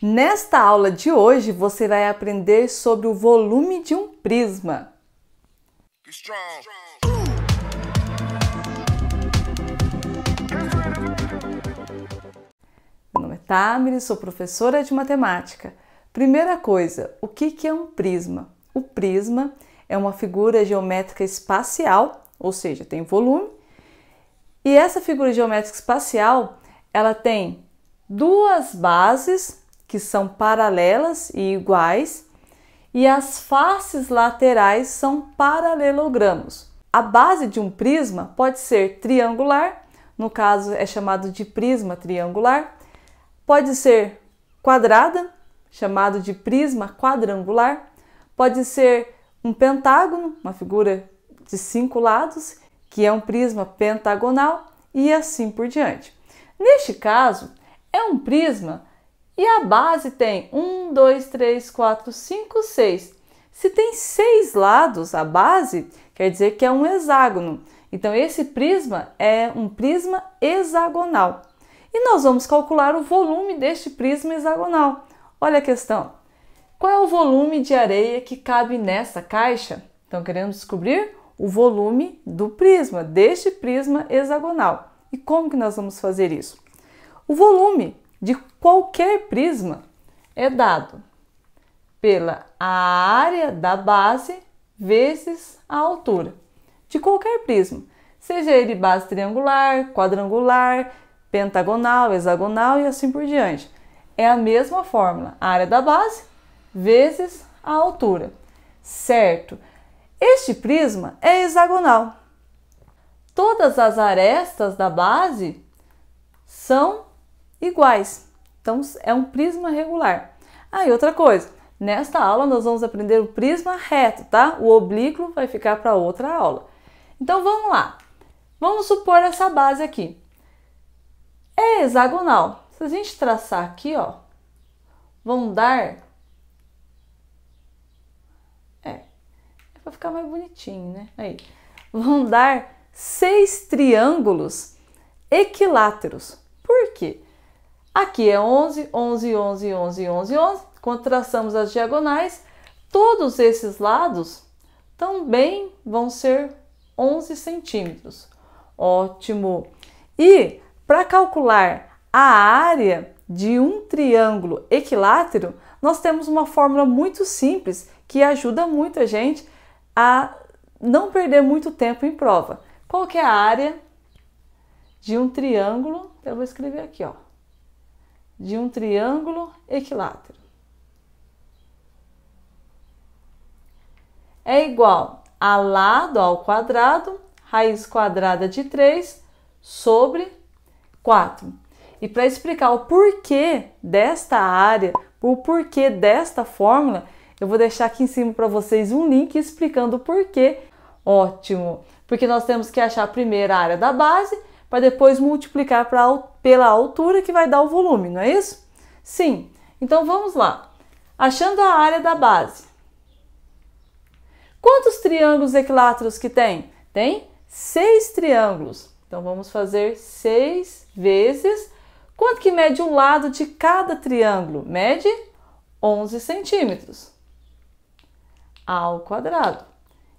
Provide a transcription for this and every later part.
Nesta aula de hoje, você vai aprender sobre o volume de um prisma. Meu nome é Tamiri, sou professora de matemática. Primeira coisa, o que é um prisma? O prisma é uma figura geométrica espacial, ou seja, tem volume, e essa figura geométrica espacial ela tem duas bases que são paralelas e iguais, e as faces laterais são paralelogramos. A base de um prisma pode ser triangular, no caso é chamado de prisma triangular, pode ser quadrada, chamado de prisma quadrangular, pode ser um pentágono, uma figura de cinco lados, que é um prisma pentagonal, e assim por diante. Neste caso, é um prisma e a base tem 1, 2, 3, 4, 5, 6. Se tem seis lados, a base quer dizer que é um hexágono. Então, esse prisma é um prisma hexagonal. E nós vamos calcular o volume deste prisma hexagonal. Olha a questão. Qual é o volume de areia que cabe nessa caixa? Então, queremos descobrir o volume do prisma, deste prisma hexagonal. E como que nós vamos fazer isso? O volume de qualquer prisma é dado pela área da base vezes a altura de qualquer prisma, seja ele base triangular, quadrangular, pentagonal, hexagonal e assim por diante. É a mesma fórmula, a área da base vezes a altura, certo? Este prisma é hexagonal. Todas as arestas da base são iguais. Então é um prisma regular. Aí ah, e outra coisa, nesta aula nós vamos aprender o prisma reto, tá? O oblíquo vai ficar para outra aula. Então vamos lá. Vamos supor essa base aqui. É hexagonal. Se a gente traçar aqui, ó, vão dar É. É para ficar mais bonitinho, né? Aí. Vão dar seis triângulos equiláteros. Por quê? Aqui é 11, 11, 11, 11, 11, 11. Quando traçamos as diagonais, todos esses lados também vão ser 11 centímetros. Ótimo! E para calcular a área de um triângulo equilátero, nós temos uma fórmula muito simples que ajuda muito a gente a não perder muito tempo em prova. Qual que é a área de um triângulo? Eu vou escrever aqui, ó de um triângulo equilátero. É igual a lado ao quadrado, raiz quadrada de 3 sobre 4. E para explicar o porquê desta área, o porquê desta fórmula, eu vou deixar aqui em cima para vocês um link explicando o porquê. Ótimo! Porque nós temos que achar primeiro a área da base para depois multiplicar pra, pela altura que vai dar o volume, não é isso? Sim. Então vamos lá. Achando a área da base. Quantos triângulos equiláteros que tem? Tem seis triângulos. Então vamos fazer seis vezes. Quanto que mede um lado de cada triângulo? Mede 11 centímetros ao quadrado.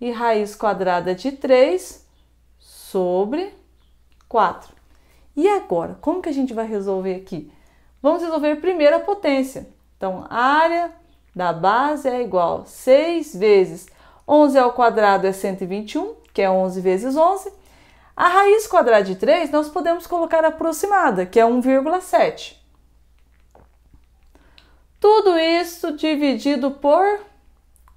E raiz quadrada de 3 sobre 4. E agora, como que a gente vai resolver aqui? Vamos resolver primeiro a potência. Então, a área da base é igual a 6 vezes 11 ao quadrado é 121, que é 11 vezes 11. A raiz quadrada de 3 nós podemos colocar aproximada, que é 1,7. Tudo isso dividido por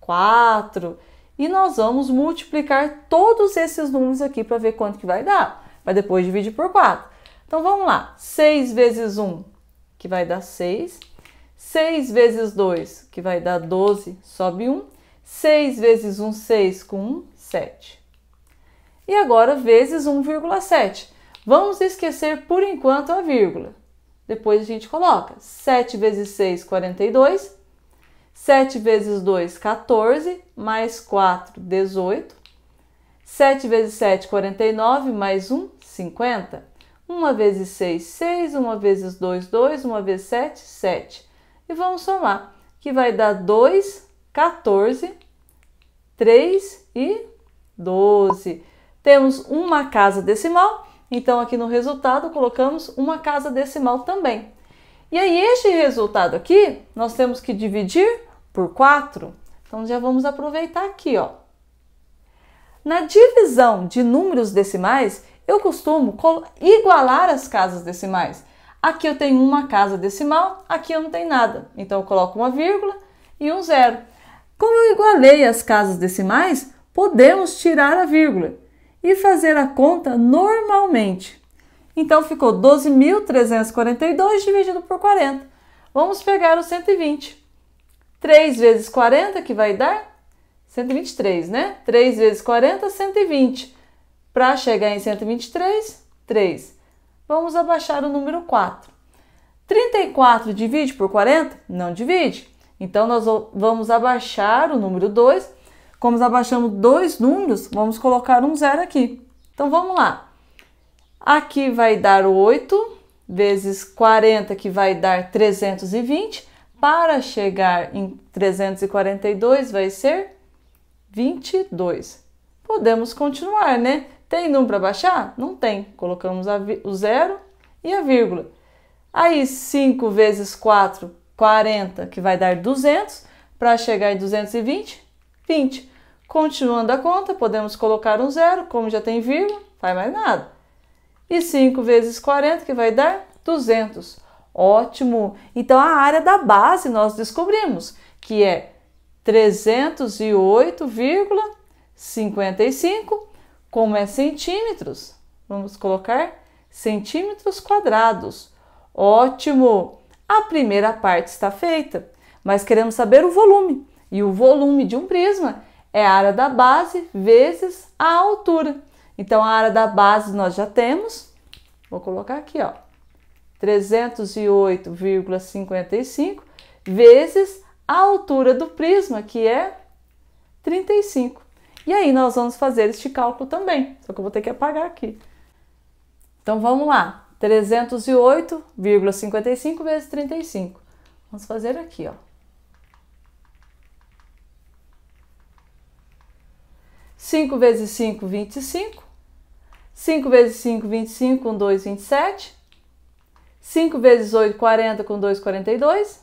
4. E nós vamos multiplicar todos esses números aqui para ver quanto que vai dar mas depois divide por 4. Então vamos lá, 6 vezes 1, que vai dar 6. 6 vezes 2, que vai dar 12, sobe 1. 6 vezes 1, 6 com 1, 7. E agora vezes 1,7. Vamos esquecer por enquanto a vírgula. Depois a gente coloca 7 vezes 6, 42. 7 vezes 2, 14, mais 4, 18. 7 vezes 7, 49, mais 1, 50. 1 vezes 6, 6, 1 vezes 2, 2, 1 vezes 7, 7. E vamos somar, que vai dar 2, 14, 3 e 12. Temos uma casa decimal, então aqui no resultado colocamos uma casa decimal também. E aí este resultado aqui, nós temos que dividir por 4. Então já vamos aproveitar aqui, ó. Na divisão de números decimais, eu costumo igualar as casas decimais. Aqui eu tenho uma casa decimal, aqui eu não tenho nada. Então eu coloco uma vírgula e um zero. Como eu igualei as casas decimais, podemos tirar a vírgula e fazer a conta normalmente. Então ficou 12.342 dividido por 40. Vamos pegar o 120. 3 vezes 40 que vai dar 123, né? 3 vezes 40, 120. Para chegar em 123, 3. Vamos abaixar o número 4. 34 divide por 40? Não divide. Então, nós vamos abaixar o número 2. Como abaixamos dois números, vamos colocar um zero aqui. Então, vamos lá. Aqui vai dar 8 vezes 40, que vai dar 320. Para chegar em 342, vai ser 22. Podemos continuar, né? Tem número para baixar? Não tem. Colocamos o zero e a vírgula. Aí 5 vezes 4, 40, que vai dar 200. Para chegar em 220, 20. Continuando a conta, podemos colocar um zero, como já tem vírgula, faz mais nada. E 5 vezes 40, que vai dar 200. Ótimo! Então, a área da base nós descobrimos, que é 308,55, como é centímetros, vamos colocar centímetros quadrados. Ótimo! A primeira parte está feita, mas queremos saber o volume. E o volume de um prisma é a área da base vezes a altura. Então, a área da base nós já temos. Vou colocar aqui, ó. 308,55 vezes a altura do prisma, que é 35. E aí nós vamos fazer este cálculo também, só que eu vou ter que apagar aqui. Então vamos lá, 308,55 vezes 35. Vamos fazer aqui, ó. 5 vezes 5, 25. 5 vezes 5, 25, com 2, 27. 5 vezes 8, 40, com 2, 42.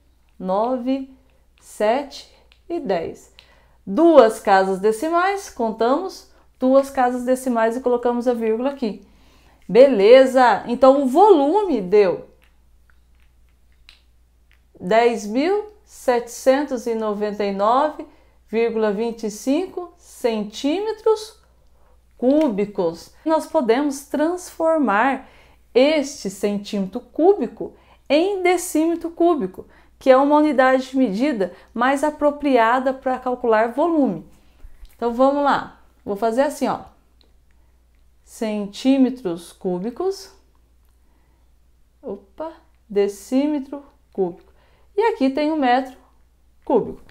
9, 7 e 10. Duas casas decimais, contamos duas casas decimais e colocamos a vírgula aqui. Beleza! Então o volume deu 10.799,25 centímetros cúbicos. Nós podemos transformar este centímetro cúbico em decímetro cúbico que é uma unidade de medida mais apropriada para calcular volume. Então vamos lá, vou fazer assim, ó, centímetros cúbicos, opa, decímetro cúbico. E aqui tem um metro cúbico.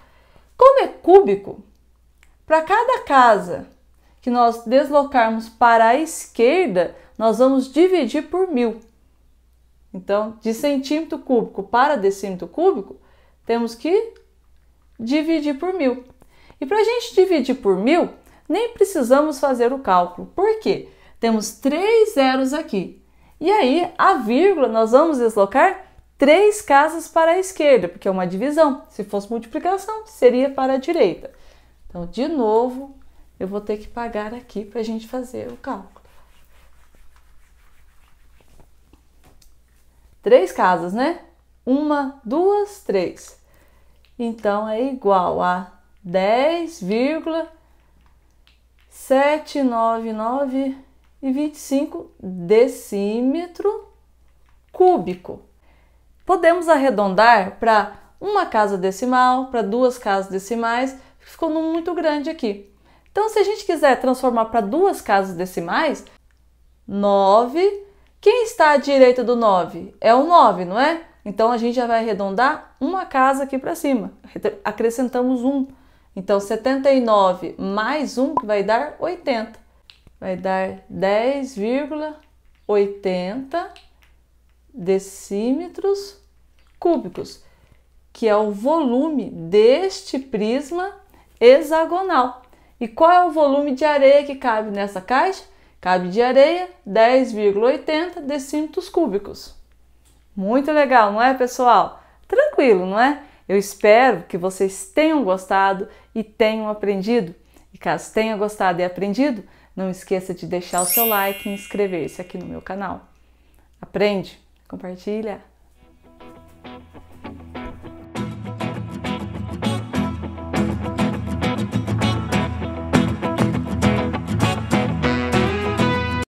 Como é cúbico, para cada casa que nós deslocarmos para a esquerda, nós vamos dividir por mil. Então, de centímetro cúbico para decímetro cúbico, temos que dividir por mil. E para a gente dividir por mil, nem precisamos fazer o cálculo. Por quê? Temos três zeros aqui. E aí, a vírgula, nós vamos deslocar três casas para a esquerda, porque é uma divisão. Se fosse multiplicação, seria para a direita. Então, de novo, eu vou ter que pagar aqui para a gente fazer o cálculo. três casas, né? Uma, duas, três. Então é igual a 10,799 e 25 decímetro cúbico. Podemos arredondar para uma casa decimal, para duas casas decimais, ficou num muito grande aqui. Então, se a gente quiser transformar para duas casas decimais, 9 quem está à direita do 9? É o 9, não é? Então a gente já vai arredondar uma casa aqui para cima. Acrescentamos um. Então 79 mais 1 vai dar 80. Vai dar 10,80 decímetros cúbicos, que é o volume deste prisma hexagonal. E qual é o volume de areia que cabe nessa caixa? Cabe de areia 10,80 decímetros cúbicos. Muito legal, não é, pessoal? Tranquilo, não é? Eu espero que vocês tenham gostado e tenham aprendido. E caso tenha gostado e aprendido, não esqueça de deixar o seu like e inscrever-se aqui no meu canal. Aprende, compartilha.